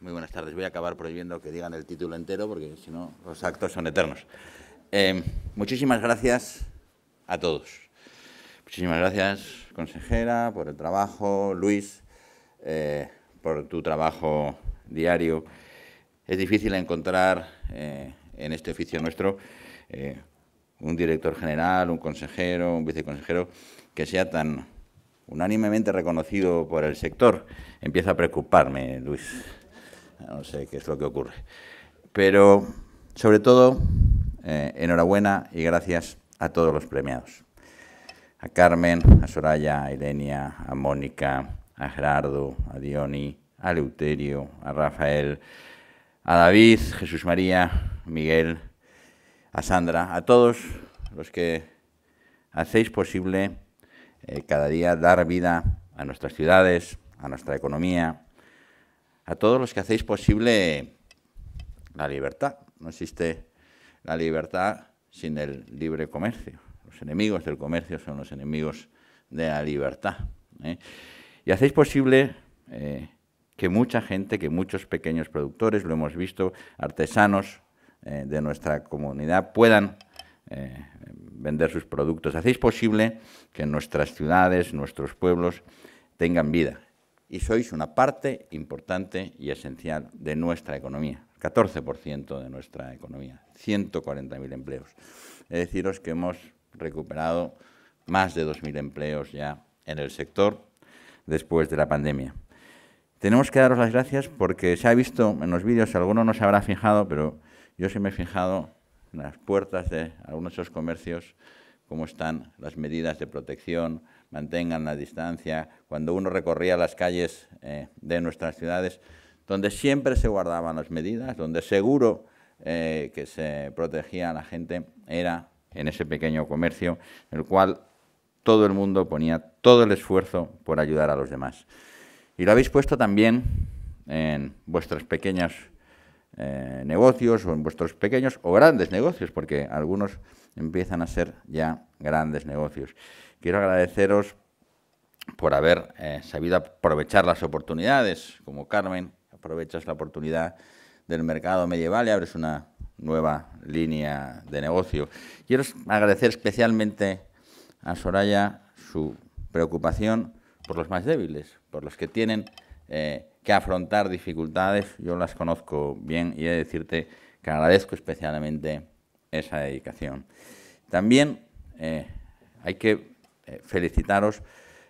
Muy buenas tardes. Voy a acabar prohibiendo que digan el título entero porque si no los actos son eternos. Eh, muchísimas gracias a todos. Muchísimas gracias, consejera, por el trabajo, Luis, eh, por tu trabajo diario. Es difícil encontrar eh, en este oficio nuestro un director general, un consejero, un viceconsejero que sea tan unánimemente reconocido por el sector. Empieza a preocuparme, Luis no sé qué es lo que ocurre. Pero, sobre todo, eh, enhorabuena y gracias a todos los premiados. A Carmen, a Soraya, a Irenia, a Mónica, a Gerardo, a Diony, a Leuterio, a Rafael, a David, Jesús María, Miguel, a Sandra, a todos los que hacéis posible eh, cada día dar vida a nuestras ciudades, a nuestra economía, a todos los que hacéis posible la libertad. No existe la libertad sin el libre comercio. Los enemigos del comercio son los enemigos de la libertad. ¿eh? Y hacéis posible eh, que mucha gente, que muchos pequeños productores, lo hemos visto, artesanos eh, de nuestra comunidad, puedan vender sus productos. Hacéis posible que nuestras ciudades, nuestros pueblos tengan vida y sois una parte importante y esencial de nuestra economía, 14% de nuestra economía, 140.000 empleos. He de deciros que hemos recuperado más de 2.000 empleos ya en el sector después de la pandemia. Tenemos que daros las gracias porque se ha visto en los vídeos, alguno no se habrá fijado, pero yo sí me he fijado en las puertas de algunos de esos comercios, cómo están las medidas de protección, mantengan la distancia, cuando uno recorría las calles eh, de nuestras ciudades, donde siempre se guardaban las medidas, donde seguro eh, que se protegía a la gente, era en ese pequeño comercio, en el cual todo el mundo ponía todo el esfuerzo por ayudar a los demás. Y lo habéis puesto también en vuestras pequeñas eh, negocios o en vuestros pequeños o grandes negocios, porque algunos empiezan a ser ya grandes negocios. Quiero agradeceros por haber eh, sabido aprovechar las oportunidades, como Carmen, aprovechas la oportunidad del mercado medieval y abres una nueva línea de negocio. Quiero agradecer especialmente a Soraya su preocupación por los más débiles, por los que tienen eh, que afrontar dificultades, yo las conozco bien y he de decirte que agradezco especialmente esa dedicación. También eh, hay que eh, felicitaros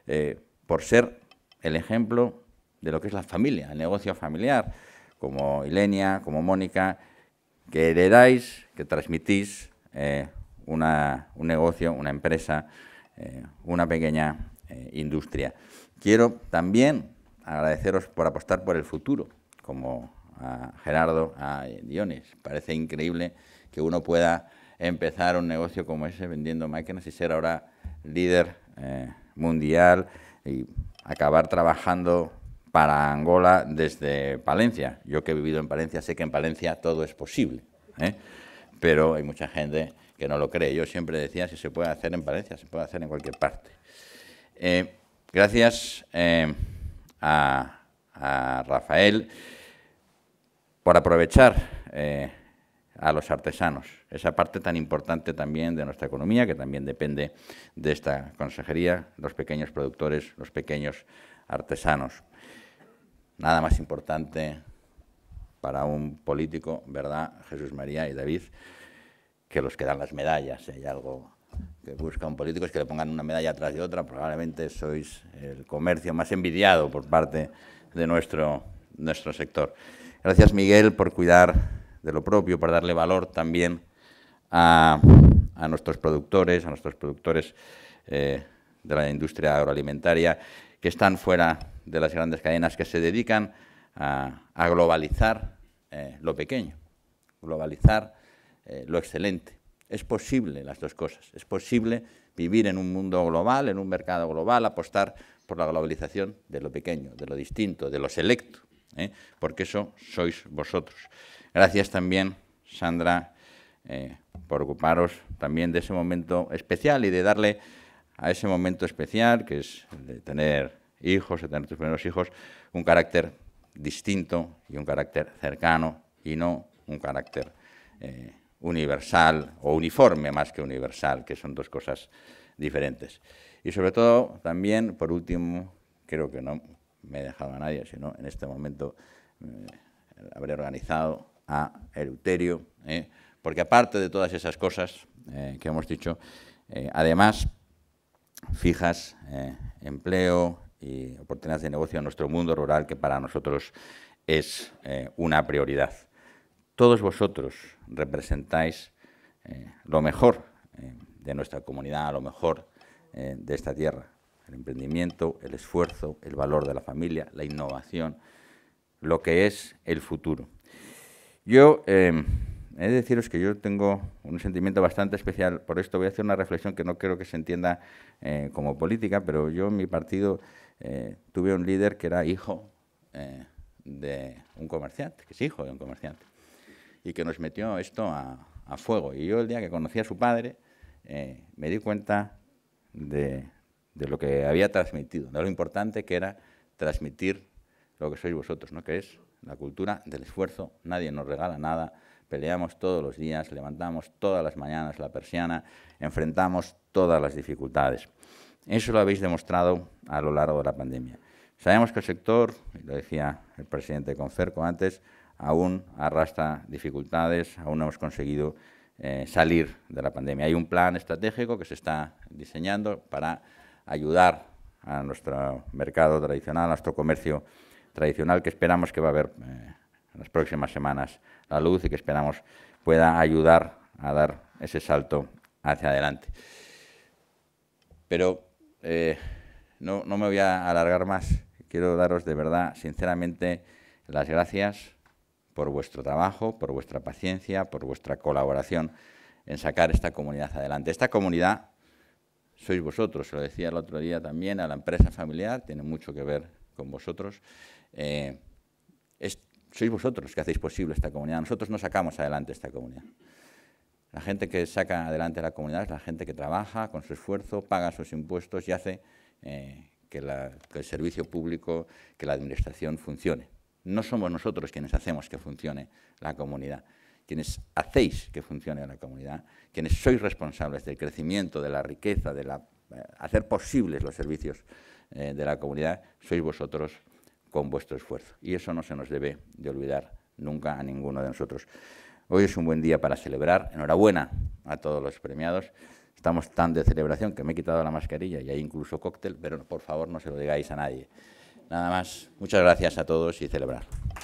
eh, por ser el ejemplo de lo que es la familia, el negocio familiar, como Ilenia, como Mónica, que heredáis, que transmitís una, un negocio, una empresa, una pequeña industria. Quiero también agradeceros por apostar por el futuro, como a ah, Gerardo, a ah, Dionis. Parece increíble que uno pueda empezar un negocio como ese vendiendo máquinas y ser ahora líder eh, mundial y acabar trabajando para Angola desde Palencia. Yo que he vivido en Palencia sé que en Palencia todo es posible, ¿eh? pero hay mucha gente que no lo cree. Yo siempre decía, si se puede hacer en Palencia, se puede hacer en cualquier parte. Eh, gracias a, Rafael por aprovechar eh, a los artesanos, esa parte tan importante también de nuestra economía, que también depende de esta consejería, los pequeños productores, los pequeños artesanos. Nada más importante para un político, ¿verdad, Jesús María y David? Que los que dan las medallas, hay algo que político es que le pongan una medalla atrás de otra, probablemente sois el comercio más envidiado por parte de nuestro, nuestro sector. Gracias, Miguel, por cuidar de lo propio, por darle valor también a, nuestros productores, a nuestros productores eh, de la industria agroalimentaria, que están fuera de las grandes cadenas, que se dedican a, globalizar eh, lo pequeño, globalizar eh, lo excelente es posible las dos cosas. Es posible vivir en un mundo global, en un mercado global, apostar por la globalización de lo pequeño, de lo distinto, de lo selecto, ¿eh? porque eso sois vosotros. Gracias también, Sandra, eh, por ocuparos también de ese momento especial y de darle a ese momento especial, que es de tener hijos, de tener tus primeros hijos, un carácter distinto y un carácter cercano y no un carácter eh, universal o uniforme más que universal, que son dos cosas diferentes. Y sobre todo, también, por último, creo que no me he dejado a nadie, sino en este momento mm, habré organizado a Euterio. ¿eh? porque aparte de todas esas cosas eh, que hemos dicho, eh, además, fijas empleo y oportunidades de negocio en nuestro mundo rural, que para nosotros es una prioridad. Todos vosotros representáis eh, lo mejor eh, de nuestra comunidad, lo mejor eh, de esta tierra. El emprendimiento, el esfuerzo, el valor de la familia, la innovación, lo que es el futuro. Yo em, he de deciros que yo tengo un sentimiento bastante especial por esto. Voy a hacer una reflexión que no creo que se entienda como política, pero yo en mi partido tuve un líder que era hijo de un comerciante, que es hijo de un comerciante y que nos metió esto a, fuego. Y yo el día que conocí a su padre eh, me di cuenta de, lo que había transmitido, de lo importante que era transmitir lo que sois vosotros, ¿no? que es la cultura del esfuerzo, nadie nos regala nada, peleamos todos los días, levantamos todas las mañanas la persiana, enfrentamos todas las dificultades. Eso lo habéis demostrado a lo largo de la pandemia. Sabemos que el sector, lo decía el presidente Conferco antes, aún arrastra dificultades, aún no hemos conseguido eh, salir de la pandemia. Hay un plan estratégico que se está diseñando para ayudar a nuestro mercado tradicional, a nuestro comercio tradicional, que esperamos que va a haber eh, en las próximas semanas la luz y que esperamos pueda ayudar a dar ese salto hacia adelante. Pero eh, no me voy a alargar más. Quiero daros de verdad, sinceramente, las gracias por vuestro trabajo, por vuestra paciencia, por vuestra colaboración en sacar esta comunidad adelante. Esta comunidad sois vosotros, se lo decía el otro día también a la empresa familiar, tiene mucho que ver con vosotros. Eh, sois vosotros que hacéis posible esta comunidad, nosotros no sacamos adelante esta comunidad. La gente que saca adelante la comunidad es la gente que trabaja con su esfuerzo, paga sus impuestos y hace eh, que el servicio público, que la administración funcione. No somos nosotros quienes hacemos que funcione la comunidad, quienes hacéis que funcione la comunidad, quienes sois responsables del crecimiento, de la riqueza, de eh, hacer posibles los servicios eh, de la comunidad, sois vosotros con vuestro esfuerzo. Y eso no se nos debe de olvidar nunca a ninguno de nosotros. Hoy es un buen día para celebrar. Enhorabuena a todos los premiados. Estamos tan de celebración que me he quitado la mascarilla y hay incluso cóctel, pero por favor no se lo digáis a nadie. Nada más. Muchas gracias a todos y celebrar.